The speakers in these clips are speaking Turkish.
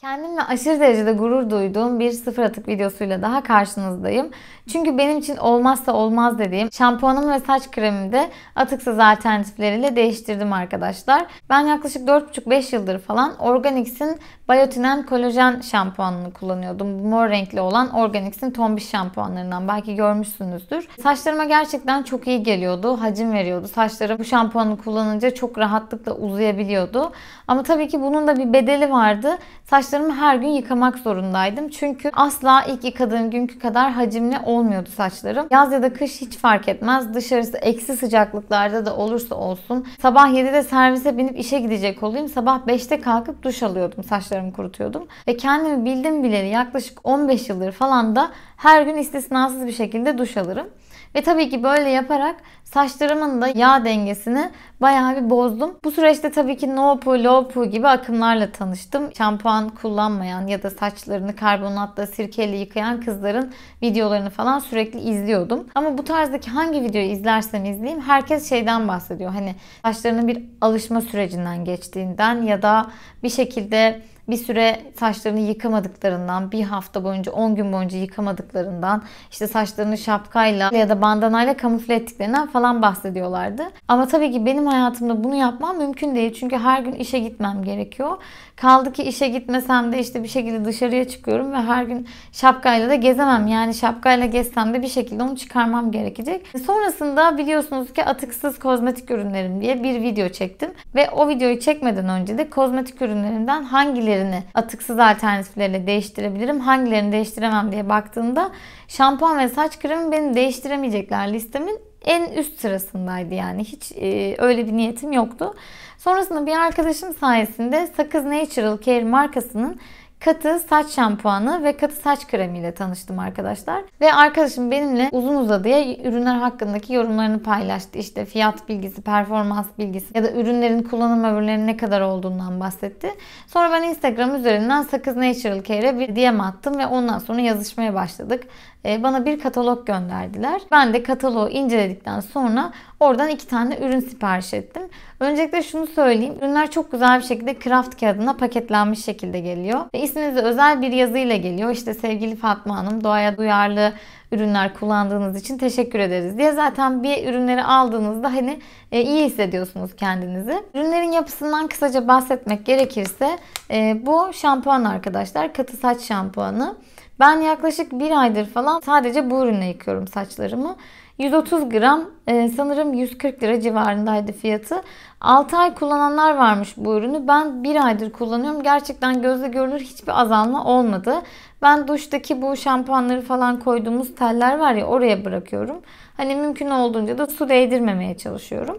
Kendimle aşırı derecede gurur duyduğum bir sıfır atık videosuyla daha karşınızdayım. Çünkü benim için olmazsa olmaz dediğim şampuanım ve saç kremimi de atıksız alternatifleriyle değiştirdim arkadaşlar. Ben yaklaşık 4,5-5 yıldır falan Organics'in Biotin'den kolajen şampuanını kullanıyordum. Bu mor renkli olan Organics'in tombiş şampuanlarından. Belki görmüşsünüzdür. Saçlarıma gerçekten çok iyi geliyordu. Hacim veriyordu. Saçları bu şampuanı kullanınca çok rahatlıkla uzayabiliyordu. Ama tabii ki bunun da bir bedeli vardı. Saçlarımı her gün yıkamak zorundaydım. Çünkü asla ilk yıkadığım günkü kadar hacimli olmuyordu saçlarım. Yaz ya da kış hiç fark etmez. Dışarısı eksi sıcaklıklarda da olursa olsun. Sabah 7'de servise binip işe gidecek olayım. Sabah 5'te kalkıp duş alıyordum saçlarım saçlarımı kurutuyordum. Ve kendimi bildim bileli yaklaşık 15 yıldır falan da her gün istisnasız bir şekilde duş alırım. Ve tabii ki böyle yaparak saçlarımın da yağ dengesini bayağı bir bozdum. Bu süreçte tabii ki no poo, low poo gibi akımlarla tanıştım. Şampuan kullanmayan ya da saçlarını karbonatla, sirkeyle yıkayan kızların videolarını falan sürekli izliyordum. Ama bu tarzdaki hangi videoyu izlersem izleyeyim herkes şeyden bahsediyor. Hani saçlarının bir alışma sürecinden geçtiğinden ya da bir şekilde bir süre saçlarını yıkamadıklarından, bir hafta boyunca, 10 gün boyunca yıkamadıklarından, işte saçlarını şapkayla ya da bandanayla kamufle ettiklerinden falan bahsediyorlardı. Ama tabii ki benim hayatımda bunu yapmam mümkün değil. Çünkü her gün işe gitmem gerekiyor. Kaldı ki işe gitmesem de işte bir şekilde dışarıya çıkıyorum ve her gün şapkayla da gezemem. Yani şapkayla gezsem de bir şekilde onu çıkarmam gerekecek. Sonrasında biliyorsunuz ki atıksız kozmetik ürünlerim diye bir video çektim. Ve o videoyu çekmeden önce de kozmetik ürünlerimden hangileri hangilerini atıksız alternatiflerle değiştirebilirim, hangilerini değiştiremem diye baktığımda şampuan ve saç kremi beni değiştiremeyecekler listemin en üst sırasındaydı yani. Hiç e, öyle bir niyetim yoktu. Sonrasında bir arkadaşım sayesinde Sakız Natural Care markasının katı saç şampuanı ve katı saç kremiyle tanıştım arkadaşlar. Ve arkadaşım benimle uzun uzadıya ürünler hakkındaki yorumlarını paylaştı. İşte fiyat bilgisi, performans bilgisi ya da ürünlerin kullanım ömürlerinin ne kadar olduğundan bahsetti. Sonra ben Instagram üzerinden Sakız Natural Care'e bir DM attım ve ondan sonra yazışmaya başladık. Ee, bana bir katalog gönderdiler. Ben de kataloğu inceledikten sonra oradan iki tane ürün sipariş ettim. Öncelikle şunu söyleyeyim. Ürünler çok güzel bir şekilde kraft kağıdına paketlenmiş şekilde geliyor. Ve isminize özel bir yazıyla geliyor. İşte sevgili Fatma Hanım doğaya duyarlı ürünler kullandığınız için teşekkür ederiz diye zaten bir ürünleri aldığınızda hani e, iyi hissediyorsunuz kendinizi. Ürünlerin yapısından kısaca bahsetmek gerekirse e, bu şampuan arkadaşlar katı saç şampuanı. Ben yaklaşık bir aydır falan sadece bu ürünle yıkıyorum saçlarımı. 130 gram e, sanırım 140 lira civarındaydı fiyatı. 6 ay kullananlar varmış bu ürünü. Ben 1 aydır kullanıyorum. Gerçekten gözle görülür hiçbir azalma olmadı. Ben duştaki bu şampuanları falan koyduğumuz teller var ya oraya bırakıyorum. Hani mümkün olduğunca da su değdirmemeye çalışıyorum.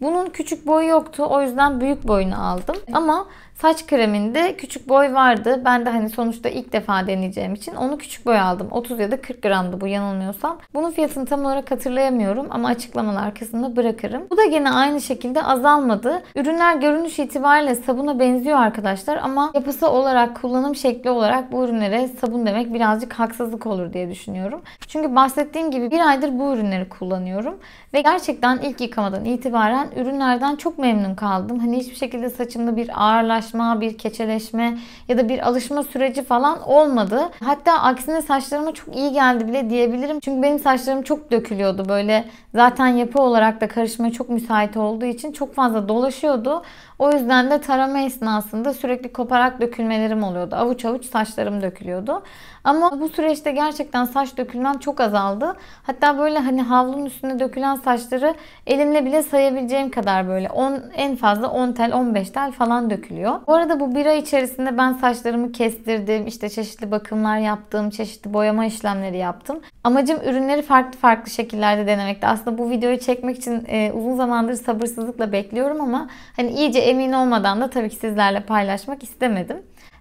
Bunun küçük boyu yoktu. O yüzden büyük boyunu aldım. Ama Saç kreminde küçük boy vardı. Ben de hani sonuçta ilk defa deneyeceğim için onu küçük boy aldım. 30 ya da 40 gramdı bu yanılmıyorsam. Bunun fiyatını tam olarak hatırlayamıyorum ama açıklamalar kısmında bırakırım. Bu da gene aynı şekilde azalmadı. Ürünler görünüş itibariyle sabuna benziyor arkadaşlar ama yapısı olarak, kullanım şekli olarak bu ürünlere sabun demek birazcık haksızlık olur diye düşünüyorum. Çünkü bahsettiğim gibi bir aydır bu ürünleri kullanıyorum ve gerçekten ilk yıkamadan itibaren ürünlerden çok memnun kaldım. Hani hiçbir şekilde saçımda bir ağırlaş sıvılaşma, bir keçeleşme ya da bir alışma süreci falan olmadı. Hatta aksine saçlarıma çok iyi geldi bile diyebilirim. Çünkü benim saçlarım çok dökülüyordu böyle. Zaten yapı olarak da karışmaya çok müsait olduğu için çok fazla dolaşıyordu. O yüzden de tarama esnasında sürekli koparak dökülmelerim oluyordu. Avuç avuç saçlarım dökülüyordu. Ama bu süreçte gerçekten saç dökülmem çok azaldı. Hatta böyle hani havlunun üstüne dökülen saçları elimle bile sayabileceğim kadar böyle 10 en fazla 10 tel 15 tel falan dökülüyor. Bu arada bu bir ay içerisinde ben saçlarımı kestirdim, işte çeşitli bakımlar yaptım, çeşitli boyama işlemleri yaptım. Amacım ürünleri farklı farklı şekillerde denemekti. Aslında bu videoyu çekmek için e, uzun zamandır sabırsızlıkla bekliyorum ama hani iyice emin olmadan da tabii ki sizlerle paylaşmak istemedim.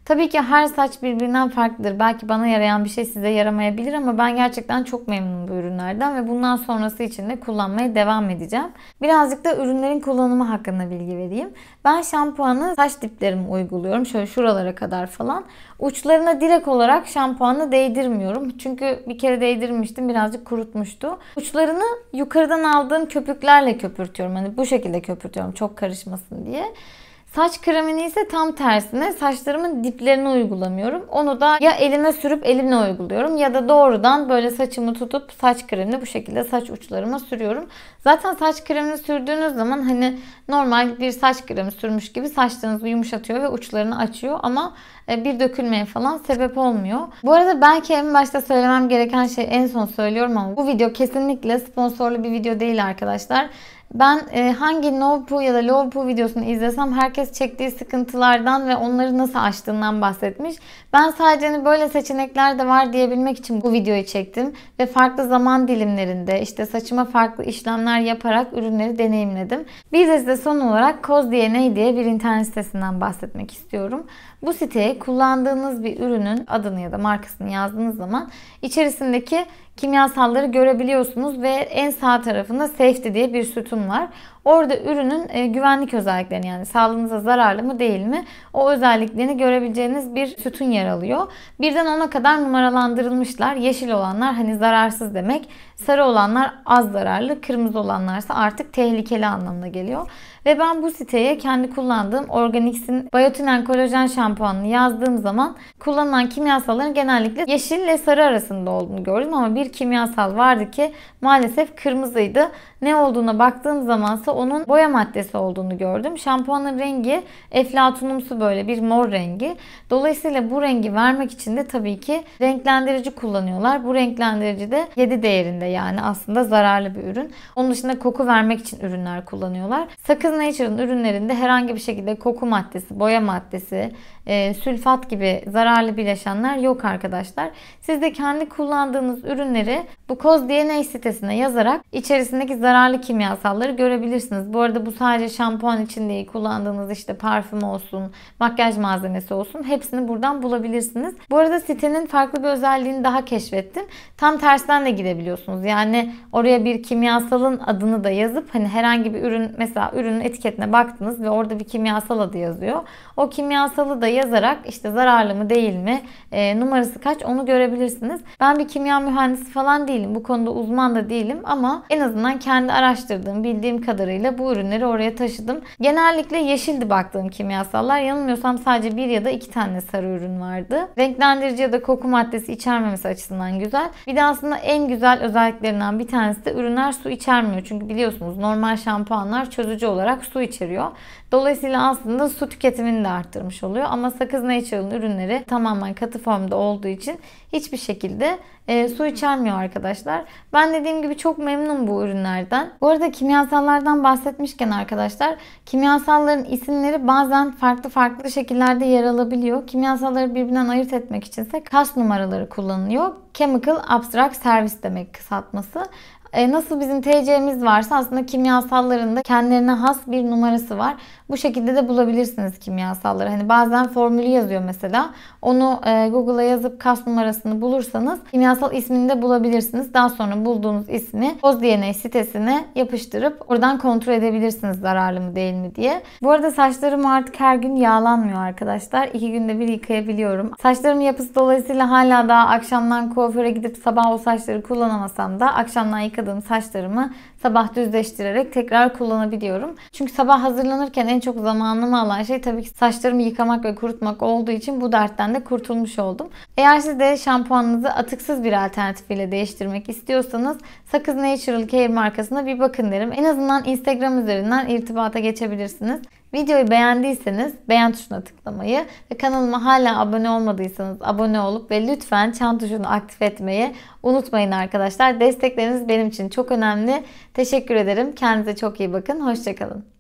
Tabii ki her saç birbirinden farklıdır. Belki bana yarayan bir şey size yaramayabilir ama ben gerçekten çok memnunum bu ürünlerden ve bundan sonrası için de kullanmaya devam edeceğim. Birazcık da ürünlerin kullanımı hakkında bilgi vereyim. Ben şampuanı saç diplerimi uyguluyorum. Şöyle şuralara kadar falan. Uçlarına direkt olarak şampuanı değdirmiyorum. Çünkü bir kere değdirmiştim. Birazcık kurutmuştu. Uçlarını yukarıdan aldığım köpüklerle köpürtüyorum. Hani bu şekilde köpürtüyorum çok karışmasın diye. Saç kremini ise tam tersine saçlarımın diplerine uygulamıyorum. Onu da ya elime sürüp elimle uyguluyorum ya da doğrudan böyle saçımı tutup saç kremini bu şekilde saç uçlarıma sürüyorum. Zaten saç kremini sürdüğünüz zaman hani normal bir saç kremi sürmüş gibi saçlarınızı yumuşatıyor ve uçlarını açıyor ama e, bir dökülmeye falan sebep olmuyor. Bu arada belki en başta söylemem gereken şey en son söylüyorum ama bu video kesinlikle sponsorlu bir video değil arkadaşlar. Ben e, hangi no poo ya da low poo videosunu izlesem herkes çektiği sıkıntılardan ve onları nasıl aştığından bahsetmiş. Ben sadece hani böyle seçenekler de var diyebilmek için bu videoyu çektim ve farklı zaman dilimlerinde işte saçıma farklı işlemler yaparak ürünleri deneyimledim. Bir de son olarak ne diye bir internet sitesinden bahsetmek istiyorum. Bu siteye kullandığınız bir ürünün adını ya da markasını yazdığınız zaman içerisindeki kimyasalları görebiliyorsunuz ve en sağ tarafında safety diye bir sütun var. Orada ürünün e, güvenlik özelliklerini yani sağlığınıza zararlı mı değil mi o özelliklerini görebileceğiniz bir sütun yer alıyor. Birden 10'a kadar numaralandırılmışlar. Yeşil olanlar hani zararsız demek. Sarı olanlar az zararlı. Kırmızı olanlarsa artık tehlikeli anlamına geliyor. Ve ben bu siteye kendi kullandığım Organics'in biyotinen kolajen şampuanını yazdığım zaman kullanılan kimyasalların genellikle yeşil ile sarı arasında olduğunu gördüm ama bir bir kimyasal vardı ki maalesef kırmızıydı ne olduğuna baktığım zamansa onun boya maddesi olduğunu gördüm. Şampuanın rengi eflatunumsu böyle bir mor rengi. Dolayısıyla bu rengi vermek için de tabii ki renklendirici kullanıyorlar. Bu renklendirici de 7 değerinde yani aslında zararlı bir ürün. Onun dışında koku vermek için ürünler kullanıyorlar. Sakız Nature'ın ürünlerinde herhangi bir şekilde koku maddesi, boya maddesi, e, sülfat gibi zararlı bileşenler yok arkadaşlar. Siz de kendi kullandığınız ürünleri bu Koz DNA sitesine yazarak içerisindeki zararlı kimyasalları görebilirsiniz. Bu arada bu sadece şampuan için değil kullandığınız işte parfüm olsun, makyaj malzemesi olsun hepsini buradan bulabilirsiniz. Bu arada sitenin farklı bir özelliğini daha keşfettim. Tam tersten de gidebiliyorsunuz. Yani oraya bir kimyasalın adını da yazıp hani herhangi bir ürün mesela ürünün etiketine baktınız ve orada bir kimyasal adı yazıyor. O kimyasalı da yazarak işte zararlı mı değil mi e, numarası kaç onu görebilirsiniz. Ben bir kimya mühendisi falan değilim. Bu konuda uzman da değilim ama en azından kendi kendi araştırdığım, bildiğim kadarıyla bu ürünleri oraya taşıdım. Genellikle yeşildi baktığım kimyasallar. Yanılmıyorsam sadece bir ya da iki tane sarı ürün vardı. Renklendirici ya da koku maddesi içermemesi açısından güzel. Bir de aslında en güzel özelliklerinden bir tanesi de ürünler su içermiyor. Çünkü biliyorsunuz normal şampuanlar çözücü olarak su içeriyor. Dolayısıyla aslında su tüketimini de arttırmış oluyor. Ama sakız Natural'ın ürünleri tamamen katı formda olduğu için hiçbir şekilde e, su içermiyor arkadaşlar. Ben dediğim gibi çok memnun bu ürünlerden. Bu arada kimyasallardan bahsetmişken arkadaşlar kimyasalların isimleri bazen farklı farklı şekillerde yer alabiliyor. Kimyasalları birbirinden ayırt etmek içinse kas numaraları kullanılıyor. Chemical Abstract Service demek kısaltması. E, nasıl bizim TC'miz varsa aslında kimyasalların da kendilerine has bir numarası var. Bu şekilde de bulabilirsiniz kimyasalları. Hani bazen formülü yazıyor mesela. Onu e, Google'a yazıp kas numarasını bulursanız kimyasal ismini de bulabilirsiniz. Daha sonra bulduğunuz ismi PozDNA sitesine yapıştırıp oradan kontrol edebilirsiniz zararlı mı değil mi diye. Bu arada saçlarım artık her gün yağlanmıyor arkadaşlar. İki günde bir yıkayabiliyorum. Saçlarım yapısı dolayısıyla hala daha akşamdan kuaföre gidip sabah o saçları kullanamasam da akşamdan yıkayabiliyorum yıkadığım saçlarımı sabah düzleştirerek tekrar kullanabiliyorum. Çünkü sabah hazırlanırken en çok zamanımı alan şey tabii ki saçlarımı yıkamak ve kurutmak olduğu için bu dertten de kurtulmuş oldum. Eğer siz de şampuanınızı atıksız bir alternatifiyle değiştirmek istiyorsanız Sakız Natural Care markasına bir bakın derim. En azından Instagram üzerinden irtibata geçebilirsiniz. Videoyu beğendiyseniz beğen tuşuna tıklamayı ve kanalıma hala abone olmadıysanız abone olup ve lütfen çan tuşunu aktif etmeyi unutmayın arkadaşlar. Destekleriniz benim için çok önemli. Teşekkür ederim. Kendinize çok iyi bakın. Hoşçakalın.